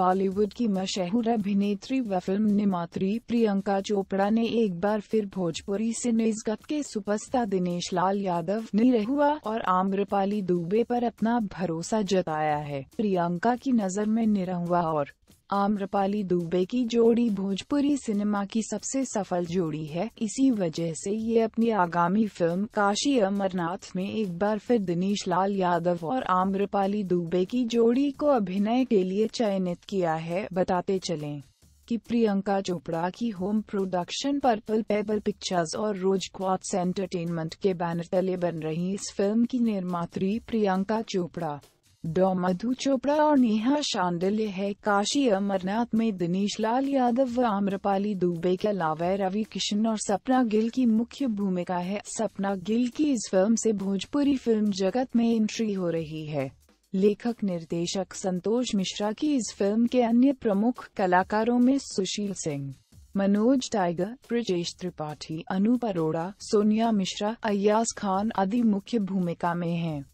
बॉलीवुड की मशहूर अभिनेत्री व फिल्म निर्मात्री प्रियंका चोपड़ा ने एक बार फिर भोजपुरी निजगत के सुपस्ता दिनेश लाल यादव निरहुआ और आम्रपाली दुबे पर अपना भरोसा जताया है प्रियंका की नज़र में निरहुआ और आम्रपाली दुबे की जोड़ी भोजपुरी सिनेमा की सबसे सफल जोड़ी है इसी वजह से ये अपनी आगामी फिल्म काशी अमरनाथ में एक बार फिर दिनेश लाल यादव और आम्रपाली दुबे की जोड़ी को अभिनय के लिए चयनित किया है बताते चलें कि प्रियंका चोपड़ा की home production Purple Pebble Pictures और रोज क्वाट्स एंटरटेनमेंट के बैनर तले बन रही इस फिल्म की निर्मात्री प्रियंका चोपड़ा डॉ मधु चोपड़ा और नेहा शांडल्य है काशी अमरनाथ में दिनेश लाल यादव व आम्रपाली दुबे के अलावा रवि किशन और सपना गिल की मुख्य भूमिका है सपना गिल की इस फिल्म से भोजपुरी फिल्म जगत में एंट्री हो रही है लेखक निर्देशक संतोष मिश्रा की इस फिल्म के अन्य प्रमुख कलाकारों में सुशील सिंह मनोज टाइगर ब्रजेश त्रिपाठी अनूप अरोड़ा सोनिया मिश्रा अयास खान आदि मुख्य भूमिका में हैं।